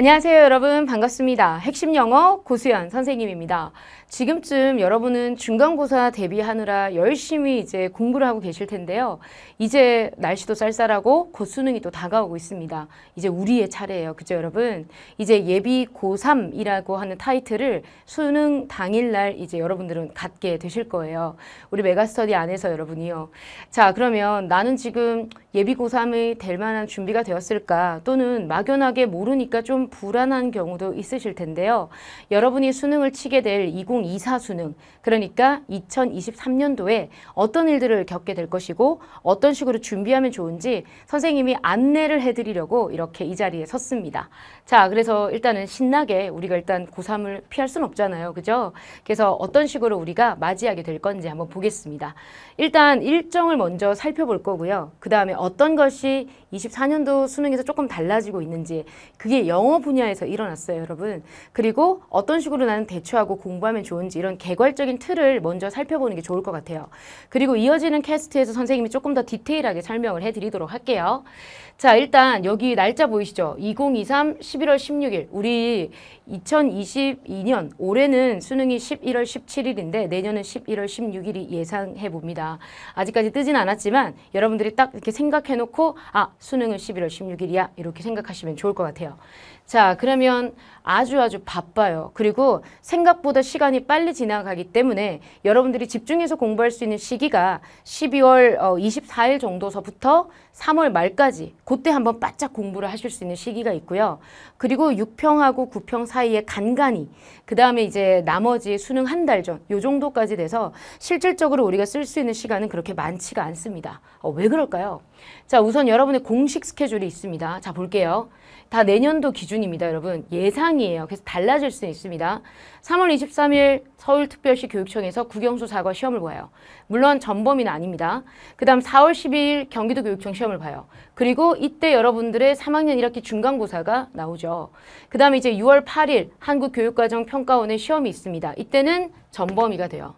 안녕하세요 여러분 반갑습니다. 핵심 영어 고수연 선생님입니다. 지금쯤 여러분은 중간고사 대비하느라 열심히 이제 공부를 하고 계실 텐데요. 이제 날씨도 쌀쌀하고 곧 수능이 또 다가오고 있습니다. 이제 우리의 차례예요. 그죠 여러분? 이제 예비 고3이라고 하는 타이틀을 수능 당일날 이제 여러분들은 갖게 되실 거예요. 우리 메가스터디 안에서 여러분이요. 자 그러면 나는 지금 예비 고3이 될 만한 준비가 되었을까 또는 막연하게 모르니까 좀 불안한 경우도 있으실 텐데요. 여러분이 수능을 치게 될 2024 수능, 그러니까 2023년도에 어떤 일들을 겪게 될 것이고 어떤 식으로 준비하면 좋은지 선생님이 안내를 해드리려고 이렇게 이 자리에 섰습니다. 자, 그래서 일단은 신나게 우리가 일단 고3을 피할 순 없잖아요. 그죠? 그래서 어떤 식으로 우리가 맞이하게 될 건지 한번 보겠습니다. 일단 일정을 먼저 살펴볼 거고요. 그 다음에 어떤 것이 24년도 수능에서 조금 달라지고 있는지 그게 영어 분야에서 일어났어요, 여러분. 그리고 어떤 식으로 나는 대처하고 공부하면 좋은지 이런 개괄적인 틀을 먼저 살펴보는 게 좋을 것 같아요. 그리고 이어지는 캐스트에서 선생님이 조금 더 디테일하게 설명을 해드리도록 할게요. 자, 일단 여기 날짜 보이시죠? 2023 11월 16일. 우리 2022년 올해는 수능이 11월 17일인데 내년은 11월 16일이 예상해 봅니다. 아직까지 뜨진 않았지만 여러분들이 딱 이렇게 생각해 놓고 아, 수능은 11월 16일이야. 이렇게 생각하시면 좋을 것 같아요. 자, 그러면 아주 아주 바빠요. 그리고 생각보다 시간이 빨리 지나가기 때문에 여러분들이 집중해서 공부할 수 있는 시기가 12월 24일 어, 정도서부터 3월 말까지 그때 한번 바짝 공부를 하실 수 있는 시기가 있고요. 그리고 6평하고 9평 사이에 간간이그 다음에 이제 나머지 수능 한 달 전 요 정도까지 돼서 실질적으로 우리가 쓸 수 있는 시간은 그렇게 많지가 않습니다. 어, 왜 그럴까요? 자, 우선 여러분의 공식 스케줄이 있습니다. 자, 볼게요. 다 내년도 기준입니다, 여러분. 예상이에요. 그래서 달라질 수 있습니다. 3월 23일 서울특별시 교육청에서 국영수 사과 시험을 봐요. 물론 전범위는 아닙니다. 그 다음 4월 12일 경기도 교육청 시험을 봐요. 그리고 이때 여러분들의 3학년 1학기 중간고사가 나오죠. 그 다음에 이제 6월 8일 한국교육과정평가원의 시험이 있습니다. 이때는 전범위가 돼요.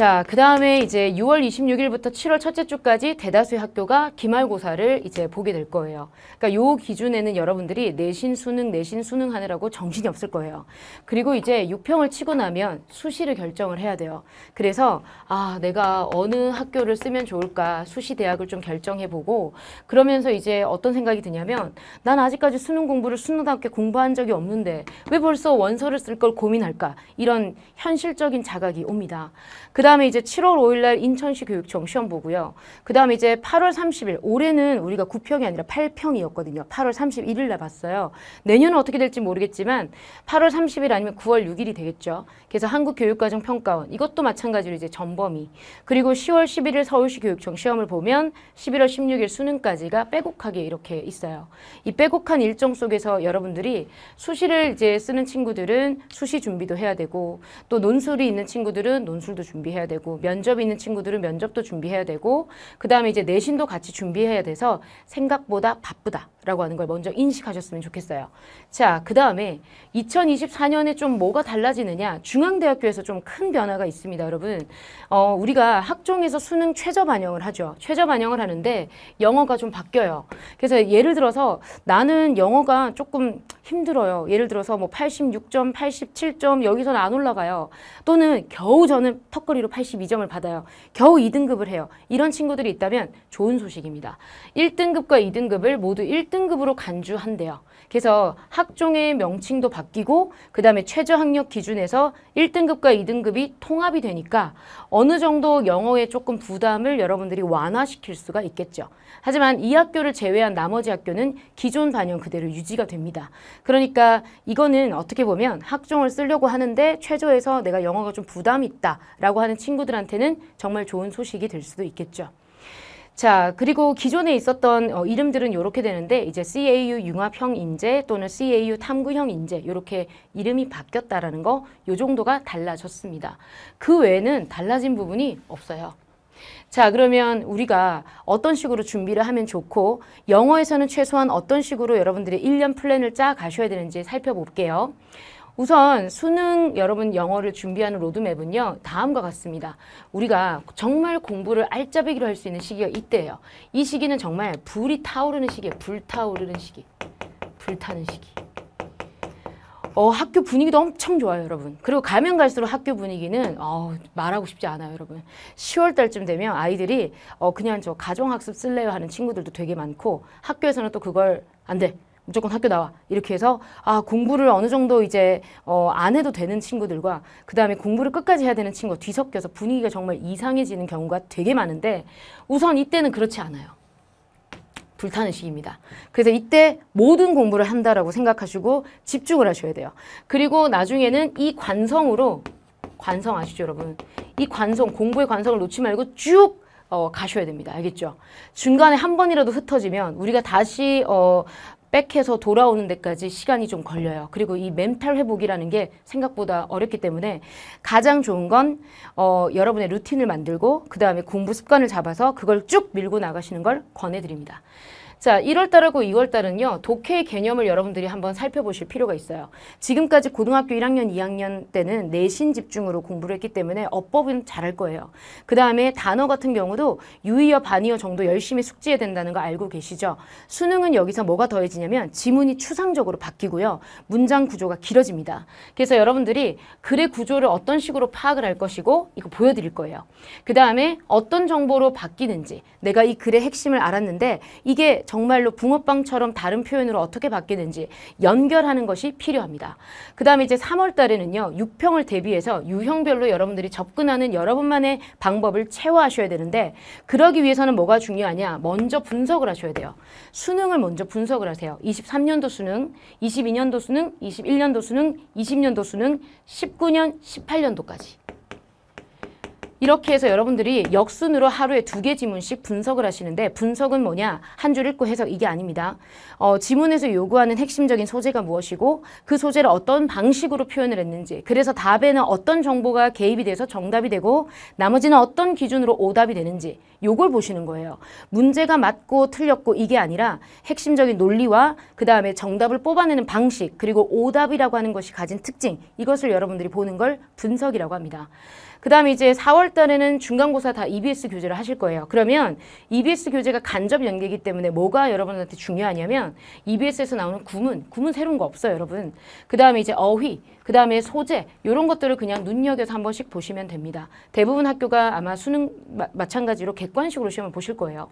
자, 그 다음에 이제 6월 26일부터 7월 첫째 주까지 대다수의 학교가 기말고사를 이제 보게 될 거예요. 그러니까 요 기준에는 여러분들이 내신 수능, 내신 수능 하느라고 정신이 없을 거예요. 그리고 이제 6평을 치고 나면 수시를 결정을 해야 돼요. 그래서 아, 내가 어느 학교를 쓰면 좋을까 수시 대학을 좀 결정해보고 그러면서 이제 어떤 생각이 드냐면 난 아직까지 수능 공부를 수능답게 공부한 적이 없는데 왜 벌써 원서를 쓸 걸 고민할까 이런 현실적인 자각이 옵니다. 그 다음에 이제 7월 5일날 인천시 교육청 시험 보고요. 그 다음에 이제 8월 30일, 올해는 우리가 9평이 아니라 8평이었거든요. 8월 31일날 봤어요. 내년은 어떻게 될지 모르겠지만 8월 30일 아니면 9월 6일이 되겠죠. 그래서 한국교육과정평가원, 이것도 마찬가지로 이제 전범위. 그리고 10월 11일 서울시 교육청 시험을 보면 11월 16일 수능까지가 빼곡하게 이렇게 있어요. 이 빼곡한 일정 속에서 여러분들이 수시를 이제 쓰는 친구들은 수시 준비도 해야 되고 또 논술이 있는 친구들은 논술도 준비해야 준비해야 되고 면접 있는 친구들은 면접도 준비해야 되고 그다음에 이제 내신도 같이 준비해야 돼서 생각보다 바쁘다라고 하는 걸 먼저 인식하셨으면 좋겠어요. 자, 그다음에 2024년에 좀 뭐가 달라지느냐? 중앙대학교에서 좀 큰 변화가 있습니다, 여러분. 어, 우리가 학종에서 수능 최저 반영을 하죠. 최저 반영을 하는데 영어가 좀 바뀌어요. 그래서 예를 들어서 나는 영어가 조금 힘들어요. 예를 들어서 뭐 86점, 87점 여기서는 안 올라가요. 또는 겨우 저는 턱걸이 모서리로 82점을 받아요. 겨우 2등급을 해요. 이런 친구들이 있다면 좋은 소식입니다. 1등급과 2등급을 모두 1등급으로 간주한대요. 그래서 학종의 명칭도 바뀌고 그 다음에 최저학력 기준에서 1등급과 2등급이 통합이 되니까 어느 정도 영어에 조금 부담을 여러분들이 완화시킬 수가 있겠죠. 하지만 이 학교를 제외한 나머지 학교는 기존 반영 그대로 유지가 됩니다. 그러니까 이거는 어떻게 보면 학종을 쓰려고 하는데 최저에서 내가 영어가 좀 부담이 있다라고 하는 친구들한테는 정말 좋은 소식이 될 수도 있겠죠. 자, 그리고 기존에 있었던 어, 이름들은 이렇게 되는데 이제 CAU 융합형 인재 또는 CAU 탐구형 인재 이렇게 이름이 바뀌었다라는 거 요 정도가 달라졌습니다. 그 외에는 달라진 부분이 없어요. 자, 그러면 우리가 어떤 식으로 준비를 하면 좋고 영어에서는 최소한 어떤 식으로 여러분들이 일년 플랜을 짜 가셔야 되는지 살펴볼게요. 우선 수능 여러분 영어를 준비하는 로드맵은요. 다음과 같습니다. 우리가 정말 공부를 알짜배기로 할 수 있는 시기가 이때예요. 이 시기는 정말 불이 타오르는 시기예요. 불타오르는 시기. 불타는 시기. 어, 학교 분위기도 엄청 좋아요, 여러분. 그리고 가면 갈수록 학교 분위기는 어, 말하고 싶지 않아요, 여러분. 10월 달쯤 되면 아이들이 어, 그냥 저 가정학습 쓸래요 하는 친구들도 되게 많고 학교에서는 또 그걸 안 돼. 무조건 학교 나와 이렇게 해서 아 공부를 어느 정도 이제 어, 안 해도 되는 친구들과 그 다음에 공부를 끝까지 해야 되는 친구가 뒤섞여서 분위기가 정말 이상해지는 경우가 되게 많은데 우선 이때는 그렇지 않아요. 불타는 시기입니다. 그래서 이때 모든 공부를 한다라고 생각하시고 집중을 하셔야 돼요. 그리고 나중에는 이 관성으로 관성 아시죠 여러분? 이 관성 공부의 관성을 놓지 말고 쭉 어, 가셔야 됩니다. 알겠죠? 중간에 한 번이라도 흩어지면 우리가 다시 어, 백해서 돌아오는 데까지 시간이 좀 걸려요. 그리고 이 멘탈 회복이라는 게 생각보다 어렵기 때문에 가장 좋은 건 어, 여러분의 루틴을 만들고 그 다음에 공부 습관을 잡아서 그걸 쭉 밀고 나가시는 걸 권해드립니다. 자, 1월달하고 2월달은요. 독해의 개념을 여러분들이 한번 살펴보실 필요가 있어요. 지금까지 고등학교 1학년, 2학년 때는 내신 집중으로 공부를 했기 때문에 어법은 잘할 거예요. 그 다음에 단어 같은 경우도 유의어, 반의어 정도 열심히 숙지해야 된다는 거 알고 계시죠? 수능은 여기서 뭐가 더해지냐면 지문이 추상적으로 바뀌고요. 문장 구조가 길어집니다. 그래서 여러분들이 글의 구조를 어떤 식으로 파악을 할 것이고 이거 보여드릴 거예요. 그 다음에 어떤 정보로 바뀌는지 내가 이 글의 핵심을 알았는데 이게 정말로 붕어빵처럼 다른 표현으로 어떻게 바뀌는지 연결하는 것이 필요합니다. 그 다음에 이제 3월 달에는요. 6평을 대비해서 유형별로 여러분들이 접근하는 여러분만의 방법을 채워하셔야 되는데 그러기 위해서는 뭐가 중요하냐. 먼저 분석을 하셔야 돼요. 수능을 먼저 분석을 하세요. 23년도 수능, 22년도 수능, 21년도 수능, 20년도 수능, 19년, 18년도까지. 이렇게 해서 여러분들이 역순으로 하루에 두 개 지문씩 분석을 하시는데 분석은 뭐냐? 한 줄 읽고 해서 이게 아닙니다. 어, 지문에서 요구하는 핵심적인 소재가 무엇이고 그 소재를 어떤 방식으로 표현을 했는지 그래서 답에는 어떤 정보가 개입이 돼서 정답이 되고 나머지는 어떤 기준으로 오답이 되는지 요걸 보시는 거예요. 문제가 맞고 틀렸고 이게 아니라 핵심적인 논리와 그 다음에 정답을 뽑아내는 방식 그리고 오답이라고 하는 것이 가진 특징 이것을 여러분들이 보는 걸 분석이라고 합니다. 그 다음에 이제 4월 1 0 달에는 중간고사 다 EBS 교재를 하실 거예요. 그러면 EBS 교재가 간접 연계이기 때문에 뭐가 여러분한테 중요하냐면 EBS에서 나오는 구문, 구문 새로운 거 없어요, 여러분. 그 다음에 이제 어휘, 그 다음에 소재 이런 것들을 그냥 눈여겨서 한 번씩 보시면 됩니다. 대부분 학교가 아마 수능 마, 찬가지로 객관식으로 시험을 보실 거예요.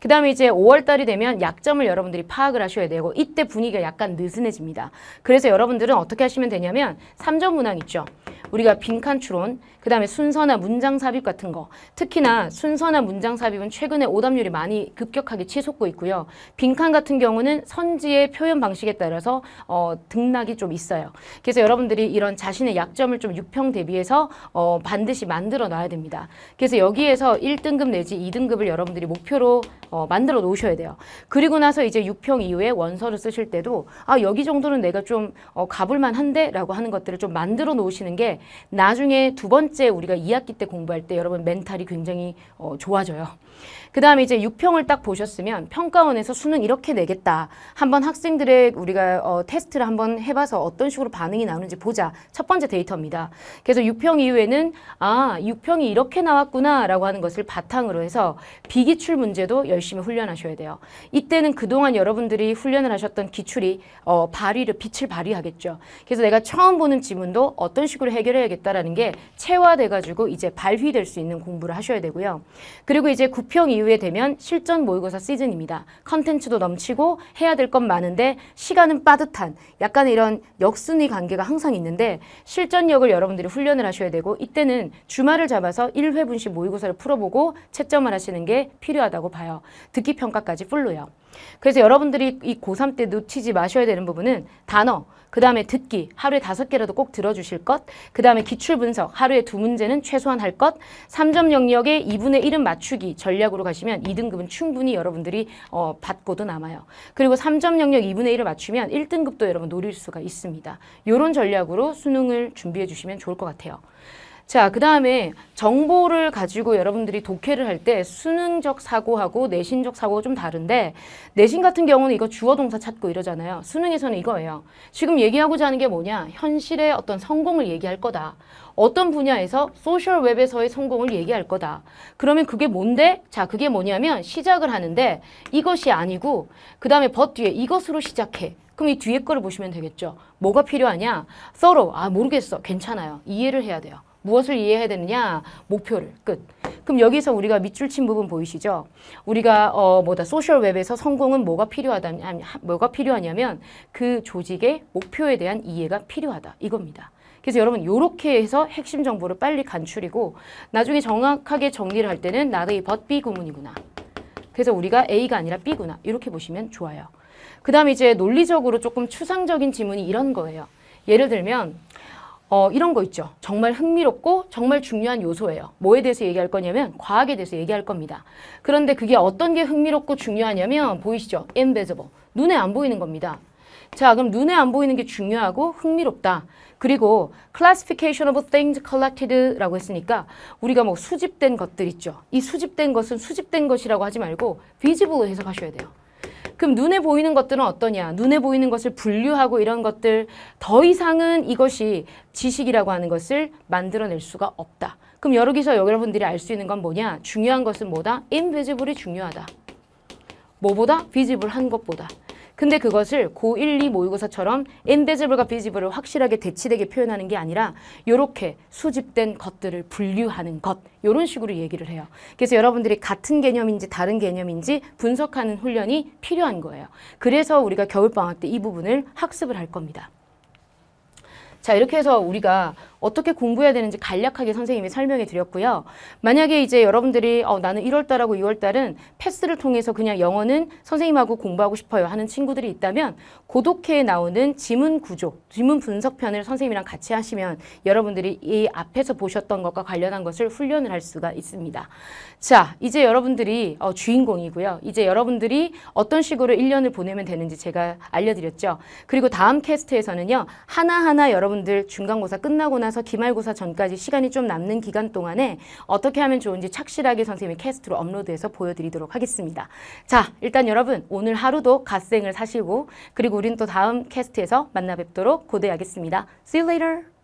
그 다음에 이제 5월달이 되면 약점을 여러분들이 파악을 하셔야 되고 이때 분위기가 약간 느슨해집니다. 그래서 여러분들은 어떻게 하시면 되냐면 3점 문항 있죠. 우리가 빈칸 추론, 그 다음에 순서나 문장 문장 삽입 같은 거 특히나 순서나 문장 삽입은 최근에 오답률이 많이 급격하게 치솟고 있고요. 빈칸 같은 경우는 선지의 표현 방식에 따라서 어, 등락이 좀 있어요. 그래서 여러분들이 이런 자신의 약점을 좀 육평 대비해서 어, 반드시 만들어 놔야 됩니다. 그래서 여기에서 1등급 내지 2등급을 여러분들이 목표로 어, 만들어 놓으셔야 돼요. 그리고 나서 이제 육평 이후에 원서를 쓰실 때도 아 여기 정도는 내가 좀 어, 가볼만한데 라고 하는 것들을 좀 만들어 놓으시는 게 나중에 두 번째 우리가 2학기 때 공, 공부할 때 여러분 멘탈이 굉장히 어, 좋아져요. 그 다음에 이제 6평을 딱 보셨으면 평가원에서 수능 이렇게 내겠다. 한번 학생들의 우리가 어, 테스트를 한번 해봐서 어떤 식으로 반응이 나오는지 보자. 첫 번째 데이터입니다. 그래서 6평 이후에는 아 6평이 이렇게 나왔구나 라고 하는 것을 바탕으로 해서 비기출 문제도 열심히 훈련하셔야 돼요. 이때는 그동안 여러분들이 훈련을 하셨던 기출이 어, 발휘를 빛을 발휘하겠죠. 그래서 내가 처음 보는 지문도 어떤 식으로 해결해야겠다라는 게 체화돼가지고 이제 발휘될 수 있는 공부를 하셔야 되고요. 그리고 이제 9 부평 이후에 되면 실전 모의고사 시즌입니다. 컨텐츠도 넘치고 해야 될 건 많은데 시간은 빠듯한 약간 이런 역순위 관계가 항상 있는데 실전력을 여러분들이 훈련을 하셔야 되고 이때는 주말을 잡아서 1회분씩 모의고사를 풀어보고 채점을 하시는 게 필요하다고 봐요. 듣기 평가까지 풀로요. 그래서 여러분들이 이 고3 때 놓치지 마셔야 되는 부분은 단어, 그 다음에 듣기, 하루에 다섯 개라도 꼭 들어주실 것, 그 다음에 기출분석, 하루에 두 문제는 최소한 할 것, 삼점 영역에 이분의일은 맞추기 전략으로 가시면 이등급은 충분히 여러분들이 어, 받고도 남아요. 그리고 삼점 영역 이분의일을 맞추면 일등급도 여러분 노릴 수가 있습니다. 이런 전략으로 수능을 준비해 주시면 좋을 것 같아요. 자, 그 다음에 정보를 가지고 여러분들이 독해를 할 때 수능적 사고하고 내신적 사고가 좀 다른데 내신 같은 경우는 이거 주어 동사 찾고 이러잖아요. 수능에서는 이거예요. 지금 얘기하고자 하는 게 뭐냐? 현실의 어떤 성공을 얘기할 거다. 어떤 분야에서 소셜 웹에서의 성공을 얘기할 거다. 그러면 그게 뭔데? 자, 그게 뭐냐면 시작을 하는데 이것이 아니고 그 다음에 버 뒤에 이것으로 시작해. 그럼 이 뒤에 거를 보시면 되겠죠. 뭐가 필요하냐? 서로 아 모르겠어. 괜찮아요. 이해를 해야 돼요. 무엇을 이해해야 되느냐? 목표를. 끝. 그럼 여기서 우리가 밑줄 친 부분 보이시죠? 우리가 어 뭐다 소셜 웹에서 성공은 뭐가 필요하다 뭐가 필요하냐면 그 조직의 목표에 대한 이해가 필요하다. 이겁니다. 그래서 여러분 이렇게 해서 핵심 정보를 빨리 간추리고 나중에 정확하게 정리를 할 때는 나의 but B 구문이구나. 그래서 우리가 A가 아니라 B구나. 이렇게 보시면 좋아요. 그 다음에 이제 논리적으로 조금 추상적인 지문이 이런 거예요. 예를 들면 어, 이런 거 있죠. 정말 흥미롭고 정말 중요한 요소예요. 뭐에 대해서 얘기할 거냐면 과학에 대해서 얘기할 겁니다. 그런데 그게 어떤 게 흥미롭고 중요하냐면 보이시죠? invisible. 눈에 안 보이는 겁니다. 자, 그럼 눈에 안 보이는 게 중요하고 흥미롭다. 그리고 classification of things collected라고 했으니까 우리가 뭐 수집된 것들 있죠. 이 수집된 것은 수집된 것이라고 하지 말고 visible로 해석하셔야 돼요. 그럼 눈에 보이는 것들은 어떠냐? 눈에 보이는 것을 분류하고 이런 것들 더 이상은 이것이 지식이라고 하는 것을 만들어낼 수가 없다. 그럼 여기서 여러분들이 알 수 있는 건 뭐냐? 중요한 것은 뭐다? 인비지블이 중요하다. 뭐보다? 비지블한 것보다. 근데 그것을 고1, 2 모의고사처럼 인베즈블과 비지블을 확실하게 대치되게 표현하는 게 아니라 이렇게 수집된 것들을 분류하는 것 이런 식으로 얘기를 해요. 그래서 여러분들이 같은 개념인지 다른 개념인지 분석하는 훈련이 필요한 거예요. 그래서 우리가 겨울방학 때 이 부분을 학습을 할 겁니다. 자 이렇게 해서 우리가 어떻게 공부해야 되는지 간략하게 선생님이 설명해 드렸고요. 만약에 이제 여러분들이 어, 나는 1월달하고 2월달은 패스를 통해서 그냥 영어는 선생님하고 공부하고 싶어요 하는 친구들이 있다면 고독해에 나오는 지문 구조, 지문 분석편을 선생님이랑 같이 하시면 여러분들이 이 앞에서 보셨던 것과 관련한 것을 훈련을 할 수가 있습니다. 자, 이제 여러분들이 어, 주인공이고요. 이제 여러분들이 어떤 식으로 1년을 보내면 되는지 제가 알려드렸죠. 그리고 다음 캐스트에서는요. 하나하나 여러분들 중간고사 끝나고 나 나서 기말고사 전까지 시간이 좀 남는 기간 동안에 어떻게 하면 좋은지 착실하게 선생님이 캐스트로 업로드해서 보여드리도록 하겠습니다. 자, 일단 여러분 오늘 하루도 갓생을 사시고 그리고 우린 또 다음 캐스트에서 만나 뵙도록 고대하겠습니다. See you later!